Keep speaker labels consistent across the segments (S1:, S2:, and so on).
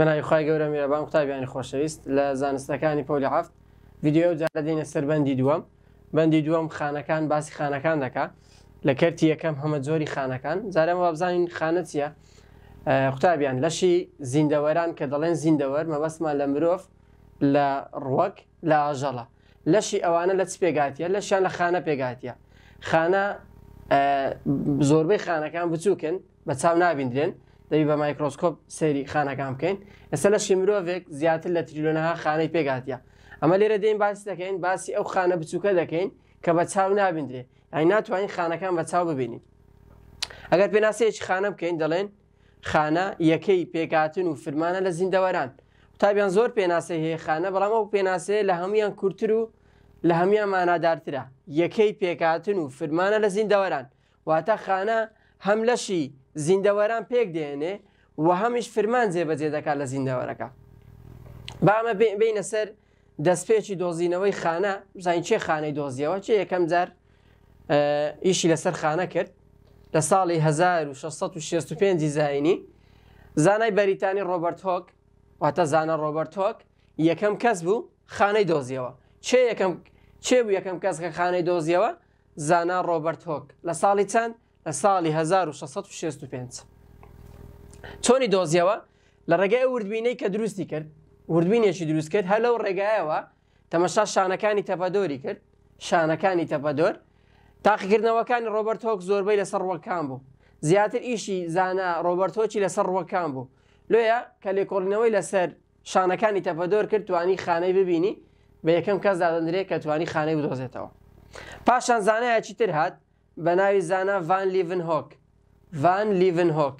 S1: بەناوی خی گەورە میرەبان قوتابیانی خۆشەویست لە زانستەکانی پۆلی هەفت ویددیو جارە دێنە سەربەندی دووەم بەندی دووەم خانەکان باسی خانەکان دەکا لە کەرتی یەکەم هەمە جۆری خانەکان جارە وابزانین خانە چیە قوتابیان لەشی زیندەوەران کە دەڵێن زیندەوەەر مەبەستمان لە مرۆڤ لە ڕوەک لە ئاژەڵە لەشی ئەوانە لە چ پێگاتیە لەشیان لە خانە پێگاتیە خانە زۆربەی خانەکان بچووکن بە چاو نابیندرێن دەوی بە مایکرۆسکۆپ سەیری خانەکان بکەین ئەستا لە شیمرۆڤێک زیاتر لە تریلۆنەها خانەی پێگاتە ئەمە لێرە دێن باسی دەکەین باسی ئەو خانە بچووکە دەکەین کە بە چاو نابدرێ ئەی ناتوانین خانەکان بە چاو ببینین ئەگەر پێناسەیەکی خانە بکەین دەڵێن خانە یەکەی پێکاتن و فرمانە لە زیندەوەران تابیان زۆر پێناسە هەیە خانە بەڵام ئەو پێناسەیە لە هەمویان کورتتر و لە هەمویان مانادارترە یەکەی پێکاتن و فرمانە لە زیندەوەران واتە خانە هەم لەشی زیندەوەران پێک دێنێ و هەمیش فرمان جێبەجێ دەکات لە زیندەوەرەکە بامە بینە سەر دەستپێکی دۆزینەوەی خانە زانین چێ خانەی دۆزیەوە چ یەکەم جار ئیشی لەسەر خانە کرد لە ساڵی 1665 زینی زانای بەریتانی ڕۆبرت هۆک واتە زانە ڕۆبرت هۆک یەکەم کەس بوو خانەی دۆزیەوە چێ بوو یەکەم کەس کە خانەی دۆزیەوە زانا ڕۆبرت هۆک لە ساڵی چەند لە ساڵی 1665 چۆنی دۆزیەوە لە ڕێگای وردبینەی کە دروستی کرد وردبینێکی دروست کرد هەلو ڕێگایەوە تەمەشا شانەکانی تەپەدۆری کرد شانەکانی تەپەدۆر تاقیکردنەوەکانی ڕۆبرت هۆک زۆربەی لە سەرڕوەکان بوو زیاتر ئیشی زانە ڕۆبرتۆچی لە سەرڕوەکان بوو لۆیە کە لێکۆڵینەوەی لەسەر شانەکانی تەپەدۆر کرد توانی خانەی ببینی بە یەکەم کەس دادەندرێت کە توانی خانەی بدۆزێتەوە پاشان زانایەکی تر هات بە ناوی زانە ڤان لیڤن هۆک ڤان لیڤن هۆک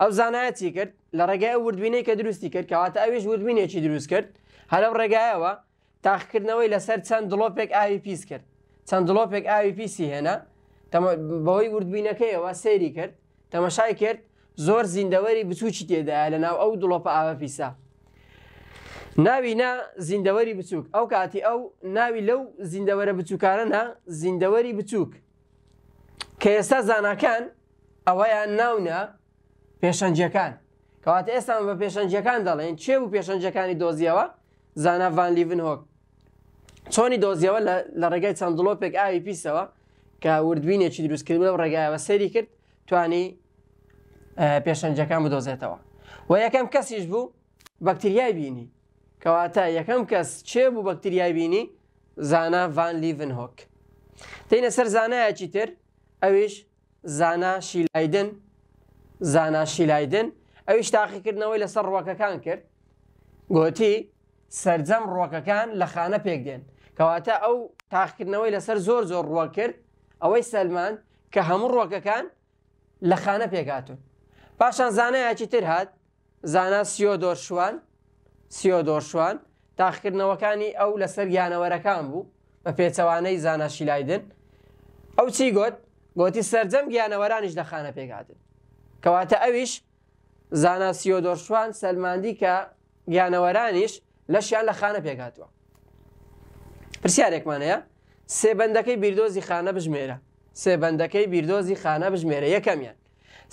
S1: ئەو زانایەتی کرد لە ڕێگای وردبینەی کە دروستی کرد کەواتە ئەوێش وردبینێکی دروست کرد هەلەم ڕێگایەوە تاقکردنەوەی لەسەر چەند دڵۆپێک ئاوی پیس کرد چەند دڵۆپێک ئاوی پیسی هێنا بەوەی وردبینەکەیەوە سەیری کرد تەمەشای کرد زۆر زیندەوەری بچوکی تێدایە لە ناو ئەو دڵۆپە ئاوە پیسە. ناوینا زیندەوەری بچووک ئەو کاتی ئەو ناوی لەو زیندەوەرە بچووکانە زیندەوەری بچووک کە ئێستا زانکان ئەوەیان ناونە پێشەنجەکان کەواتە ئێستا بە پێشەنجەکان دەڵێن چێ و پێشەنجەکانی دۆزیەوە زانە ڤانلیڤن هۆک چۆنی دۆزیەوە لە ڕێگای چەندڵۆپێک ئاوی پیسەوە کە وردبینێکی دروستکردن و ڕێگایەوە سەری کرد توانی پێشەنجەکان بدۆزێتەوە و یەکەم کەسیش بوو بەکتریای بینی کەواتە یەکەم کەس چێ بوو بەکتریای بینی زانە ڤان لیڤن هۆک تینە سەر زانایەکی تر ئەویش زانا شیلایدن زانا شیلایدن ئەویش تاقیکردنەوەی لەسەر ڕوەکەکان کرد گۆتی سرجەم ڕوەکەکان لە خانە پێکدێن کەواتە ئەو تاقیکردنەوەی لەسەر زۆر زۆر ڕوە کرد ئەوەی سەلمان کە هەموو ڕوەکەکان لە خانە پێکاتون پاشان زانایکی تر هات زانا سیۆدۆر شووان سیۆدۆر شووان تاقیکردنەوەکانی ئەو لەسەر یانەوەرەکان بوو بە پێچەوانەی زاناشیلایدن ئەو چی گوت گۆتی سرجەم گیانەوەرانیش لە خانە پێکاتن کەواتە ئەویش زاناسیۆ دۆرشوان سەلماندی کە گیانەوەرانیش لەشیان لە خانە پێکاتوە پرسیارێکمانەیە سێبندەکەی بیردۆزی خانە بژمێرە سێبندەکەی بیردۆزی خانە بژمێرە یەکەمیان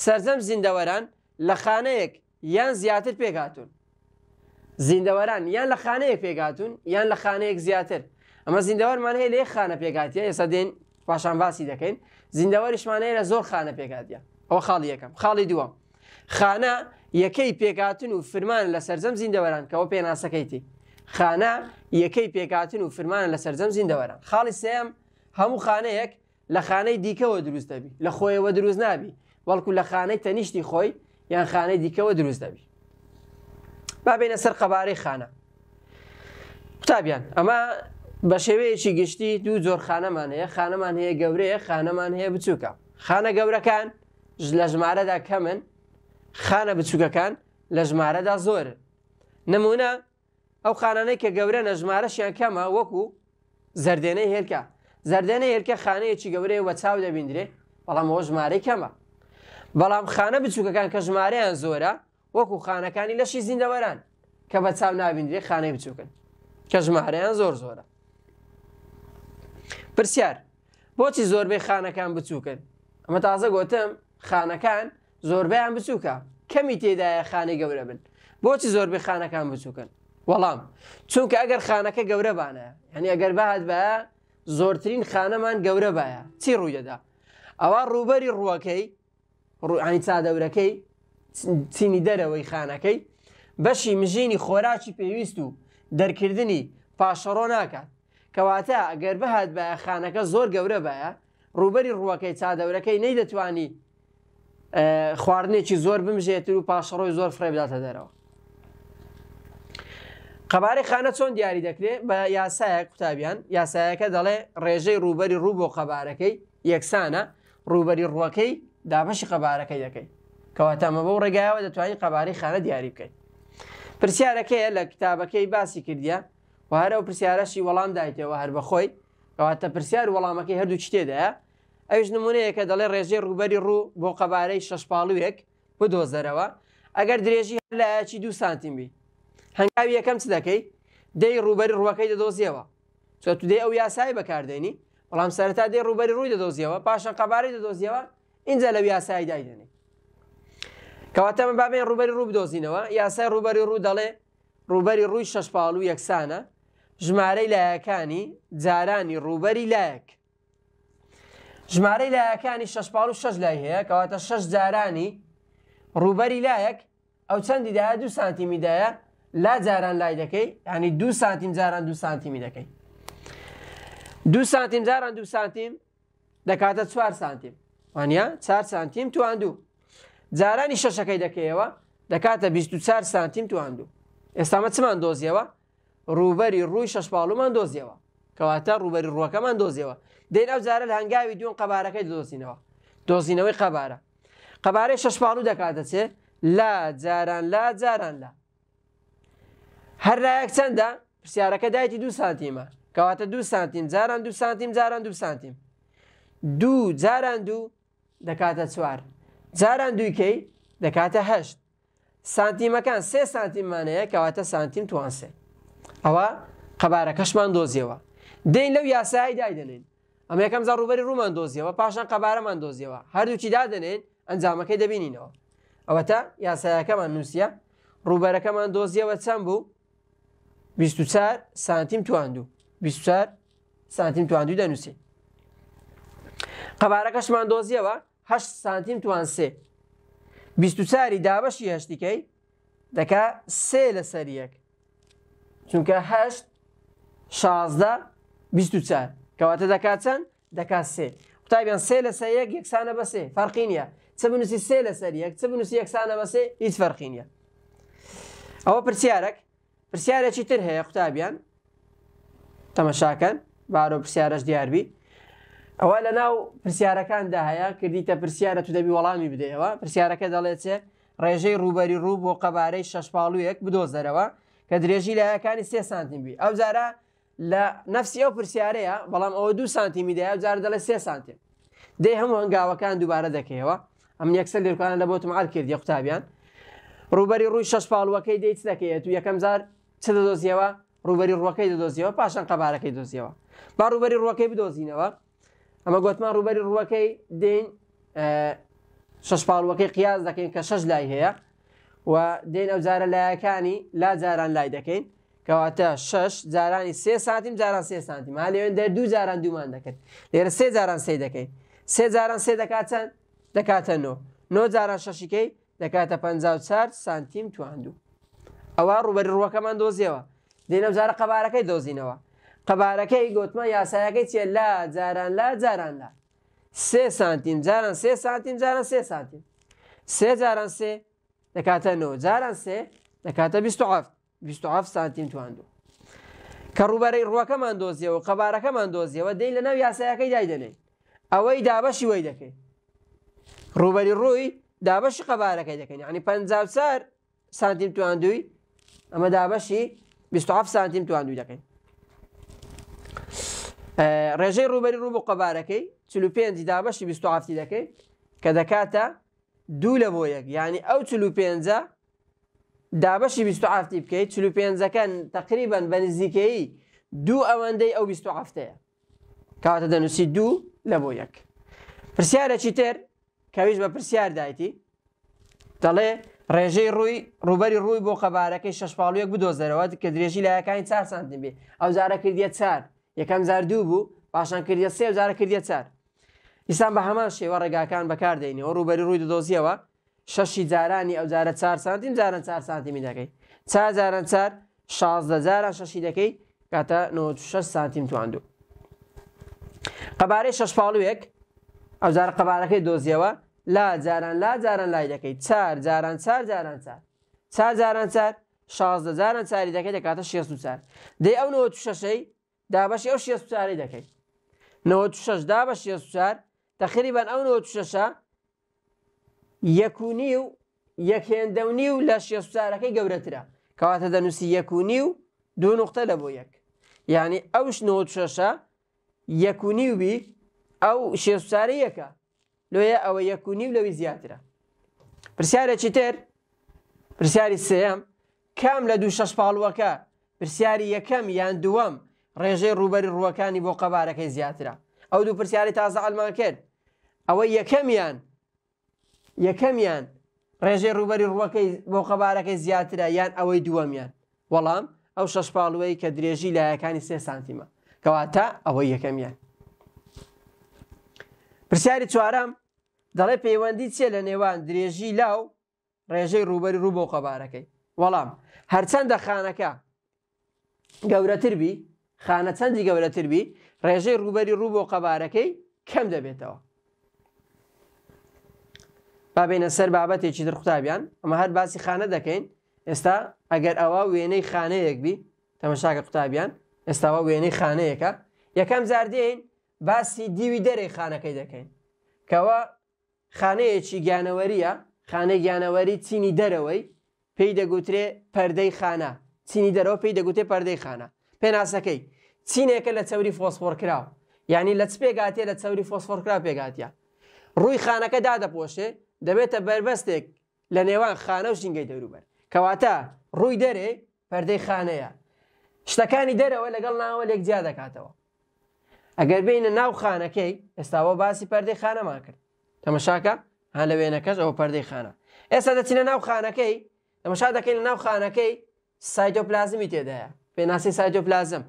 S1: سرجەم زیندەوەران لە خانەیەک یان زیاتر پێکاتون زیندەوەران یان لە خانەیەک پێگاتون یان لە خانەیەک زیاتر ئەمە زیندەوەرمان هەیە لێ خانە پێگاتیە ئێستا دێن پاشان باسی دەکەین زیندەوەریشمانەیە زۆر خانە پێکاتە ئەوە خاڵی یەکەم خاڵی دووەم خانە یەکەی پێکاتن و فرمان لە سەررجەم زیندەوەران کەەوە پێناسەکەیتی خانە یەکەی پێکاتن و فرمان لە سەررجەم زیندەوەران خاڵی سم هەموو خانەیەک لە خانەی دیکەەوە دروست دەبی لە خۆیەوە دروست نابی وەڵکو لە خانەی تەنیشتی خۆی یان خانەی دیکەەوە دروست دەبی بابینە سەر قەبارەی خانە قوتابیان ئەمە بە شێوەیەکی گشتی دوو زۆر خانەمان هەیە خانەمان هەیە گەورەیە خانەمان هەیە بچووکە خانە گەورەکان لە ژمارەدا کەمن خانە بچووکەکان لە ژمارەدا زۆر نمونە ئەو خانانەی کە گەورە نەژمارەشیان کەمە وەکو زەردێنەی هێرکە زەردێنەی هێرکە خانەیەکی گەورەیە وە چاو دەبیندرێ بەڵام ئەوە ژمارەی کەمە بەڵام خانە بچووکەکان کە ژمارەیان زۆرە وەکو خانەکانی لەشی زیندەوەران کە بە چاو نابیندرێ خانەی بچووکن کە ژمارەیان زۆر زۆرە پرسیار بۆچی زۆربەی خانەکان بچووکن ئەمە تازە گۆتم خانەکان زۆربیان بچووکە کەمی تێدایە خانەی گەورە بن بۆچی زۆربەی خانەکان بچووکن وەڵام چونکە ئەگەر خانەکە گەورە بانە هەنی ئەگەر بەهات بە زۆرترین خانەمان گەورە باە چی ڕوویدەدا ئەوە ڕوبەری ڕوەکەی ڕوانی چادەورەکەی چینی دەرەوەی خانەکەی بەشی مژینی خۆراکی پێویست و دەرکردنی پاشەڕۆ ناکات کەواتە ئەگەر بەهات بە خانەکە زۆر گەورە بە ڕوبەری ڕوەکەی چادەورەکەی نەی دەتوانی خواردنێکی زۆر بمژێتر و پاشەڕۆی زۆر فرێبداتە دەرەوە قەبارەی خانە چۆن دیاری دەکرێت بە یاسایە قوتابیان یاسایەکە دەڵێ ڕێژەی ڕوبەری ڕوو بۆ قەبارەکەی یەکسانە ڕوبەری ڕوەکەی دابەشی قەبارەکەی دەکەی کەواتەمە بەو ڕێگایەوە دەتوانین قەبارەی خانە دیاری بکەین پرسیارەکەیە لە کتابەکەی باسی کردیا وهرە و پرسیارەشی وەڵام دایتەوە هەر بەخۆی کەواتە پرسیار وەڵامەکەی هەردوو چتێدا ئەوش نمونەیەکە دەڵێ ڕێژەی ڕوبەری ڕوو بۆ قەبارەی شەشپاڵوێک بدۆزەرەوە ئەگەر درێژی هەر لایەکی دو سانتیم بی هەنگاوی یەکەم چ دەکەی دەی ڕوبەری ڕوەکەی دەدۆزیەوە چۆ تو دێ ئەو یاسای بەکاردێنی بەڵام سەرتا دێ ڕوبەری ڕووی دەدۆزیەوە پاشان قەبارەی دەدۆزیەوە اینجا لە یاسای دایدێنێ کەواتە من بابێن ڕوبەری ڕوو بدۆزینەوە یاسای ڕوبەری ڕوو دەڵێ ڕوبەری ڕووی شەشپاڵ و یەکسانە ژمارەی لایەکانی جارانی ڕوبەری لایەک ژمارەی لایەکانی 6 لای هەیە کەواتە 6 جارانی ڕوبەری لایەک ئەو چەندیداە دو سانتیمیدایە لا جاران لای دەکەی ینی دو سانتیم جاران دو سانتیمی دەکەی دو سانتیم جاران دو سانتیم دەکاتە چوار سانتیم وانە چار سانتیم توان دوو جارانی شەشەکەی دەکەیەوە دەکاتە 24 سانتیم توان دوو ئێستامە چمان دۆزیەوە ڕوبەری ڕووی شەشپاڵومان دۆزیەوە کەواتە ڕوبەری ڕوەکەمان دۆزیەوە دەین ئەو جارە لە هەنگاوی دوێن قەبارەکەی دۆزینەوە دۆزینەوەی قەبارە قەبارەی شەشپاڵوو دەکاتەچێ لا جاران لا جاران لا هەرایەک چەندە پرسیارەکە دایتی دو سانتیمە کەواتە دو سانتیم جاران دو سانتیم جاران دو سانتیم دوو جاران دوو دەکاتە چوار جاران دووکەی دەکاتە هەشت سانتیمەکان سێ سانتیمانەیە کەواتە سانتیم توانسێت ئەوە قەبارەکەشمان دۆزیەوە دەین لەو یاسایی دایدنین ئەمە یەکەم زار ڕوبەری ڕوومان دۆزیەوە پاشان قەبارەمان دۆزیەوە هەردووچی دادنێن ئەنجامەکەی دەبینینەوە ئەوە تا یاسایەکەمان نووسە ڕوبەرەکەمان دۆزیەوە چەند بوو 24 سانتیم تواندوو 24 سانتیم تواندوو دەنووسین قەبارەکەشمان دۆزیەوە 8 سانتیم توان سێ 24 دابەشی هەشتیکەی دەکا سێ لە سەریەک چونکە هەشت شازدە چار کەواتە دەکات چەند دەکات سێ قوتابیان سێ لە سەر یەک یەکسانە بە سێ فەرقینە چ بنووسی سێ لە سەر یەک چ بنووسی یەکسانە بە سێ هیچ فەرقینە ئەوە پرسیارێک پرسیارێکی تر هەیە قوتابیان تەمەشاکەن بارۆ پرسیارش دیاربی ئەوە لە ناو پرسیارەکاندا هەیە کردیتە پرسیارە تو دەبی وەڵامی بدەیەوە پرسیارەکە دەڵێت چێ ڕێژەی ڕوبەری ڕوو بۆ قەبارەی شەشپاڵویەک بدۆزەرەوە کە درێژی لایەکانی سێ سانتیم بی ئەو جارە لە نفسی ئەو پرسیارەیە بەڵام ئەوە دو سانتیمی دای ئەو جارە دەڵێ سێ سانتیم دەی هەموو هەنگاوەکان دووبارە دەکەیەوە ئەم یەکسەر لێکانە لە بۆتم ئار کردی قوتابیان ڕوبەری ڕووی شەش پاڵوەکەی دەیت دەکەیت و یەکەم زار چ دەدۆزیەوە ڕوبەری ڕوەکەی دەدۆزیەوە پاشان قەبارەکەی دۆزیەوە با ڕوبەری ڕوەکەی بدۆزینەوە ئەمە گوتمان ڕوبەری ڕوەکەی دێن شەش پاڵوەکەی قیاز دەکەین کە شەش لای هەیە و دێن ئەو جارە لایەکانی لا جاران لای دەکەین کەواتە شش جارانی سێ ساتیم جاران سێ سانتی ما لێوێن دە دوو جاران دومان دەکرد لێرە سێ جاران سێ دەکەین سێ جاران سێ دەکاتەن دەکاتە نۆ نۆ جاران شەشیکەی دەکاتە پ سانتیم تواندوو ئەوە ڕوبەر ڕوەکەمان دۆزیەوە دێنە جارە قەبارەکەی دۆزینەوە قەبارەکەی گوتمە یاسایەکەی چێ لا جاران لا جاران لا سێ سانتیم جاران سێ سانتیم جاران سێ سانتیم سێ جاران سێ دەکاتە نۆ جاران سێ دەکاتە 27 سانتیم تواندو کە ڕوبەرەی ڕوەکەمان دۆزیەوە قەبارەکەمان دۆزیەوە دەی لە ناو یاسایەکەی دای دەنێ ئەوەی دابەشی وی دەکەی ڕوبەری ڕووی دابەشی قەبارەکەی دەکەین عنی پ سار سانتیم تواندوی ئەمە دابەشی 27 سانتیم تواندوی دەکەین ڕێژەی ڕوبەری ڕوو بۆ قەبارەکەی 45 دابەشی 27 دەکەین کە دەکاتە دوو لە بۆ یەک ینی ئەو چلو پێ دابەشی 27 بکەیت چلو پێەکەن تقریبان بە نزیکەی دوو ئەوەندەی ئەو 27ەیە کاتە دەنووسی دوو لە بۆ یەک پرسیارەکی تر کەویش بە پرسیار دایتی دەڵێ ڕێژەی ڕووی ڕوبەری ڕووی بۆ خەبارەکەی شەشپاڵویەک بدۆزەرەوە کە درێژی لایەکانی چار سانتیم بێ ئەو زارە کردیە چار یەکەم زار دوو بوو پاشان کردیە سێ زارە کردیە چار ئیسان بە هەمان شێوە ڕێگاکان بەکاردێنەوە ڕوبەری ڕووی دۆزیەوە شەشی جارانی ئەو جارە چار سانتیم جاران چار سانتیمی دەکەی چا جاران چار شازدە جاران شەشی دەکەی کاتە 96 سانتیم تواندوو قەبارەی شەش پاڵوێک ئەو جار قەبارەکەی دۆزیەوە لا جاران لا جاران لای دەکەی چار جاران چار جاران چار چار جاران چار شازدە جاران چاری دەکەی دەکاتە 6 چار دەی ئەو 96ەی دابەشی ئەو 6 چاری دەکەی 96 دا بە 6 چار تقریبان ئەو شەشە یەکونی و یەکێندەونی و لە شێسوسارەکەی گەورەترە کەواتە دەنووسی یەکونی و دوو نقطە لە بۆ یەک یعنی ئەوش شەشە یەکونی وبی ئەو شێسوسارە یەکە لۆیە ئەوە یەکونی و لەوی زیاترە پرسیارێکی تر پرسیاری سێم کام لە دوو شەش پاڵوەکە پرسیاری یەکەم یان دووەم ڕێژەی ڕوبەری ڕوەکانی بۆ قەبارەکەی زیاترە ئەو دوو پرسیاری تازە ئەلمان کرد ئەوە یەکەمیان یەکەمیان ڕێژێ ڕوبەری ڕوەکەی بۆ قەبارەکەی زیاترە یان ئەوەی دووەمیان وەڵام ئەو شەشپاڵوەی کە درێژی لایەکانی سێ سانتیمە کەواتە ئەوەی یەکەمیان پرسیاری چوارم دەڵێ پەیوەندی چێ لە نێوان درێژی لاو ڕێژەی ڕوبەری ڕوو بۆ قەبارەکەی وەڵام هەرچەندە خانەکە گەورەتر بی خانە چەندی گەورەتر بی ڕێژەی ڕوبەری ڕوو بۆ قەبارەکەی کەم دەبێتەوە بابێنە سەر بابەتێکی درختابیان ئەمە هەر باسی خانە دەکەین ئێستا ئەگەر ئەوە وێنەی خانەیەک بی تەمەشاکە قوتابیان ئێستاوە وێنەی خانەیەەکە یەکەم زاردین باسی دیوی دەرێ خانەکەی دەکەین کەەوە خانەیەکی گیانەوەریە خانەی گیانەوەری چینی دەرەوەی پێی دەگوترێ پەردەی خانە چینی دەرەوە پێی دەگوتێ پەردەی خانە پێناسەکەی چینێکە لە چوری فۆسفۆر کراوە یعنی لە چ پێگاتێ لە چوری فۆسفۆر کرا پێگاتە ڕووی خانەکە دادەپۆشێ دەبێتە بربەستێک لە نێوان خانە و ژینگەی دەوروبەر کەواتە ڕووی دەرێ پەردەی خانەیە شتەکانی دەرەوە لەگەڵ ناوە لێک جیا دەکاتەوە ئەگەر بینە ناو خانەکەی ئێستاوە باسی پەردەی خانەمان کرد تەمەشاکە هە لە وێنەکەش ئەوە پەردەی خانە ئێستا دەچینە ناو خانەکەی تەمەشا دەکەین لە ناو خانەکەی سایتۆپلازمی تێدایە پێناسی سایتۆپلازم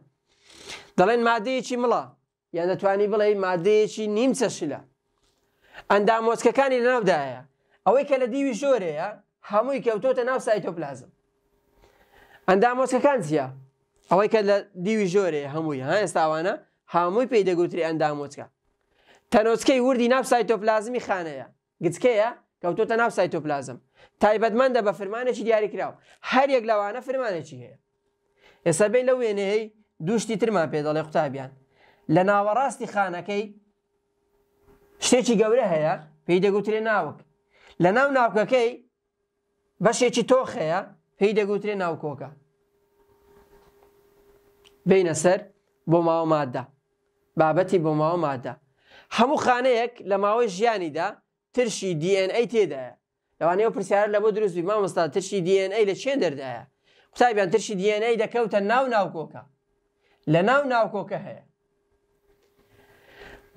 S1: دەڵێن مادەیەکی مڵە یان دەتوانی بڵێ مادەیەکی نیم چەشیلە ئەندام مۆسکەکانی لە ناودایە ئەوەی کە لە دیوی ژۆرەیە هەمووی کەوتۆتە ناو سایتۆپلازم ئەندام مۆسکەکان چیە ئەوەی کە لە دیوی ژۆرەیە هەمووی ها ئێستاوانە هەمووی پێی دەگوتری ئەندام مۆچکە تەنۆچکەی وردی ناو سایتۆپلازمی خانەیە گچکەیە کەوتۆتە ناو سایتۆپلازم تایبەتمەندە بە فرمانێکی دیاریکراوە هەر یەک لەوانە فرمانێکی هەیە ئێستا بین لە وێنەیە دوشتی ترمان پێ دەڵێ قوتابیان لە ناوەڕاستی خانەکەی شتێکی گەورە هەیە پێی دەگوترێ ناوک لە ناو ناوکەکەی بەشێکی تۆخەیە پێی دەگوترێ ناوکۆکە بینە سەر بۆ ماوە مادە بابەتی بۆ ماوە مادە هەموو خانەیەک لە ماوەی ژیانیدا ترشی DNA تێدایە لەوانەیە پرسیارە لە بۆ دروستبی مامۆستا ترشی DNA لە چێن دەردایە قوتابیان ترشی DNA دەکەوتە ناو ناوکۆکە لە ناو ناوکۆکە هەیە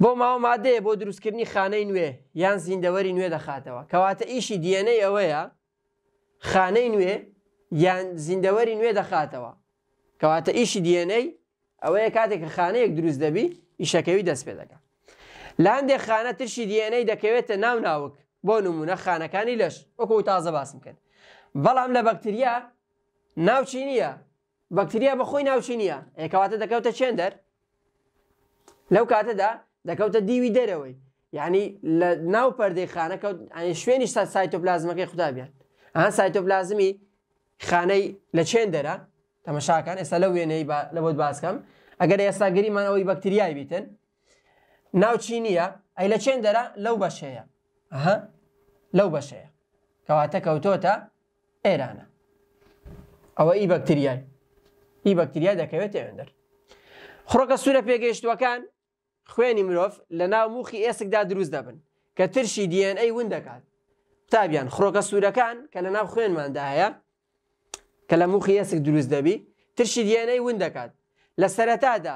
S1: بۆ ماوە مادەیە بۆ دروستکردنی خانەی نوێ یان زیندەوەری نوێ دەخاتەوە کەواتە ئیشی دیێنەی ئەوەیە خانەی نوێ یان زیندەوەری نوێ دەخاتەوە کەواتە ئیشی دیێنەی ئەوەیە کاتێک کە خانەیەک دروست دەبی ئیشەکەوی دەست پێ دەکە لاندێک خانە ترشی دیێنەی دەکەوێتە ناو ناوک بۆ نمونە خانەکانی لەش وەکو تازە باسم کرد بەڵام لە بەکتریا ناوچی نییە بەکتریا بەخۆی ناوچی نییە ئەکەواتە دەکەوتە چێندەر لەو کاتەدا دەکەوتە دیوی دەرەوەی یعنی لە ناو پەردەی خانەکەوت شوێنی ستا سایتۆپلازمەکەی خوددابیان ئەان سایتۆپلازمی خانەی لە چێن دەرە تەمەشاکان ئێستا لە وێنەی لە بۆت باسکەم ئەگەر ئێستا گەریمان ئەوەی بەکتریای بیتن ناوچی نییە ئەی لە چێن دەرە لەو بەشەیە لەو بەشەیە کەواتە کەوتۆتە ئێرانە ئەوە ئی بەکتریای ئی بەکتریا دەکەوێت ئێوەندەر خڕۆکە سوورە پێگەیشتوەکان خوێنی مرۆڤ لە ناو موخی ئێسکدا دروست دەبن کە ترشی دیێن ئەی ون دەکات قوتابیان خڕۆکە سوورەکان کە لە ناو خوێنماندا هەیە کە لە موخی ئێسک دروست دەبی ترشی دیێنەی ون دەکات لە سەرەتادا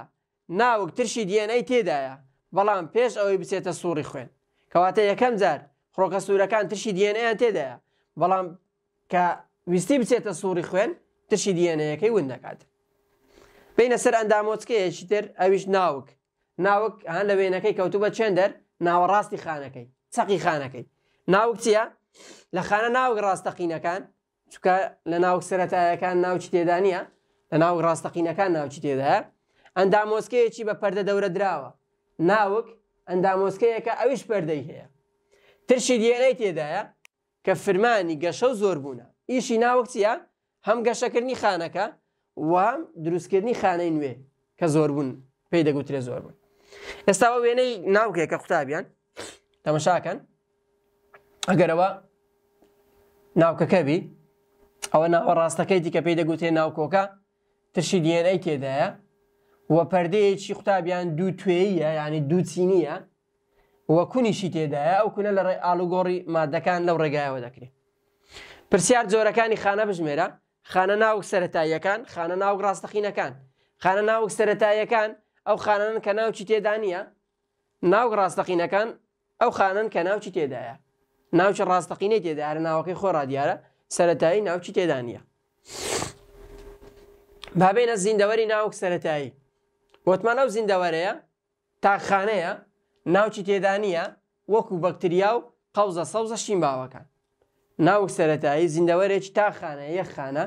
S1: ناوک ترشی دیێنەی تێدایە بەڵام پێش ئەوەی بچێتە سووری خوێن کەواتە یەکەم جار خڕۆکە سوورەکان ترشی دیێنەیان تێدایە بەڵام کە ویستی بچێتە سووری خوێن ترشی دیێنەیەەکەی ون دەکات بینە سەر ئەندامۆچکەیەکی تر ئەویش ناوک ناوەک هەن لە وێنەکەی کەوتوبە چندەر ناوەڕاستی خانەکەی چقی خانەکەی ناوک چییە لە خانە ناوک ڕاستەقینەکان چکە لە ناوک سەتایەکان ناوچی تێدا نیە لە ناو ڕاستەقینەکان ناوچی تێدایە ئەندامۆسکەیەکی بە پەردە دەورە دراوە ناوک ئەندامۆسکەیەکە ئەویش پەردەی هەیە ترشی دیێنەی تێدایە کە فرمانی گەشە و زۆر بوونە ئیشی ناوک چییە هەم گەشەکردنی خانەکە وام دروستکردنی خانەی نوێ کە زۆر بوون پێی دەگوترێ زۆر بوون ئێستاوە وێنەی ناوکێکە قوتابیان تەمەشاکەن ئەگەرەوە ناوکەکەبی ئەوە ناوە ڕاستەکەی دیکە پێی دەگوتێ ناوکۆکە ترشی دیێنەی تێدایە وە پەردەیەکی قوتابیان دوو توێیە ینی دوو چینیە وە کونیشی تێدایە ئەو کونە لە ئالوگۆڕی مادەکان لەو ڕێگایەوە دەکرێت پرسیار جۆرەکانی خانە بژمێرە خانە ناو سەتاییەکان خانە ناو ڕاستەخینەکان خانە ناو سەتاییەکان ئەو خانان کە ناوچی تێدا نیە ناو ڕاستەقینەکان ئەو خانان کە ناوچی تێدایە ناوچە ڕاستەقینەی تێدایە ناوەکەی خۆ ڕادیارە سەتایی ناوچی تێدا نیە بابینە زیندەوەری ناوک سەتایی وتمان ئەو زیندەوەرەیە تاخانەیە ناوچی تێدا نیە وەکو بەکتریا و قەوزە سەوزە شین باوەکان ناوک سەتایی زیندەوەرێکی تاخانە یەخخانە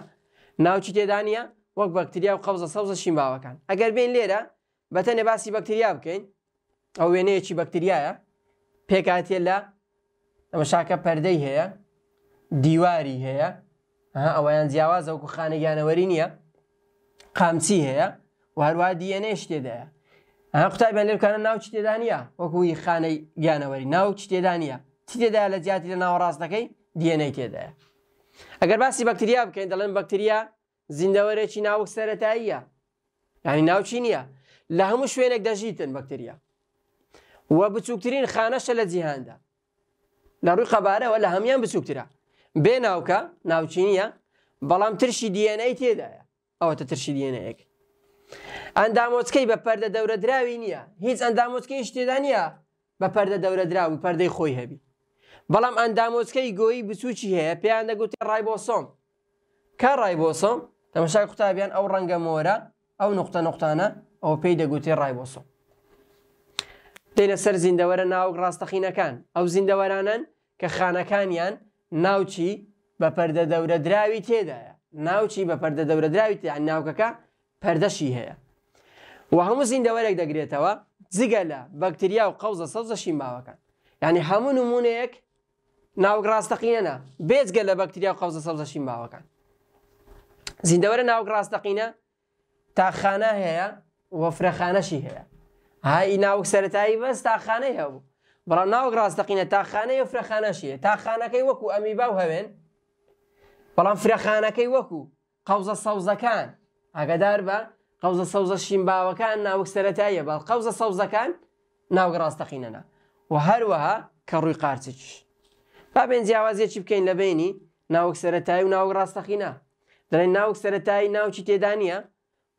S1: ناوچی تێدانە وەک بەکتریا و قەوزە سەوزە شین باوەکان ئەگەر بین لێرە بەتەنێ باسی بەکتریا بکەین ئەو وێنەیەکی بەکتریایە پێکاتێ لە ئەمە شاکە پەردەی هەیە دیواری هەیە ئەوەیان جیاوازە وکو خانەگیانەوەری نییە قامچی هەیە و هەروە دیێنێ شتێدایە ئەها قوتای بە لێبکانە ناو چ تێدانە وەکوی خانەی گیانەوەری ناو چ تێدانە چ تێدا لە جیاتی لە ناوەڕاستەکەی دیێنەی تێدایە ئەگەر باسی بەکتریا بکەین دەڵێن بەکتریا زیندەوەرێکی ناوک سەرەتاییە ینی ناوچی نییە لە هەموو شوێنێک دەژیتن بەکتریا وە بچووکترین خانەشە لە جیهاندا لە ڕووی خەبارەوە لە هەمان بچووکترا بێ ناوکە ناوچینیە بەڵام ترشی دیێنەی تێدایە ئەوەتە ترشی دیێنەیەک ئەندامۆچکەی بە پەردە دەورە دراوی نییە هیچ ئەندامۆچکەی شتێدا نییە بە پەردە دەورە دراوی پەردەی خۆی هەبی بەڵام ئەندامۆچکەی گۆیی بچوکی هەیە پێیان دەگوتی ڕای بۆسۆم کە ڕای بۆسۆم تەمەشای قوتابیان ئەو ڕەنگە مۆرە ئەو نقطە نقطانە ئەو پێی دەگوتێ ڕای بۆسۆ دێنە سەر زیندەوەرە ناو ڕاستەخینەکان ئەو زیندەوەرانن کە خانەکانیان ناوچی بە پەردە دەورە دراوی تێدایە ناوچی بە پەردە دەورە دراوی تیان ناوکەکە پەردەشی هەیە و هەموو زیندەوەرێک دەگرێتەوە جگە لە بەکتریا و قەوزە سەزەشی ماوەکان یعنی هەموو نمونەیەک ناوگڕاستەقینەنا بێزگە لە بەکتریا و قەوزە سەزەشی ماوەکان زیندەوەرە ناوگڕاستەقینە تا خانە هەیە وەفرەخانەشی هەیە هایی ناوک سەتایی بەس تاخانەی هەبوو بەڵام ناوک ڕاستەقینە تاخانەی و فرەخانەشیە تاخانەکەی وەکو ئەمی باو هەوێن بەڵام فرەخانەکەی وەکو قوزە سەوزەکان ئاگدار بە قوزە سەوزە شیم باوەکان ناوک سەتاییە بەڵ قوزە سەوزەکان ناوک ڕاستەقینەنا و هەروەها کە ڕووی قارچش با بێن جیاوازیەکی بکەین لە بینی ناوک سەتایی و ناوک ڕاستەقینە دەڵێن ناوک سەتایی ناوچی تێدانە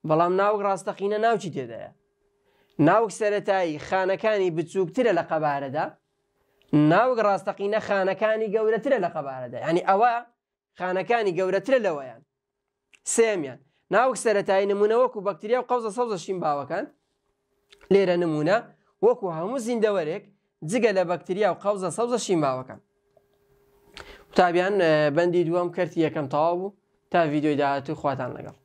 S1: بەڵام ناوک ڕاستەقینە ناوچی تێدایە ناوک سەتایی خانەکانی بچووکترە لە قەبارەدا ناوک ڕاستەقینە خانەکانی گەورەترە لە قەبارەدا ینی ئەوە خانەکانی گەورەترە لەوەیان سێمیان ناوک سەتایی نمونونەوەکو بەکتریا و قوزە سەوزە شین باوەکان لێرە نمونە وەکو هەموو زیندەوەرێک جگە لە بەکتریا و قوزە سەوزە شین باوەکان قوتابیان بەندی دووەم کردی یەکەم تەوا بوو تا ویددیوی داهاتوو خواتان لەگەڵ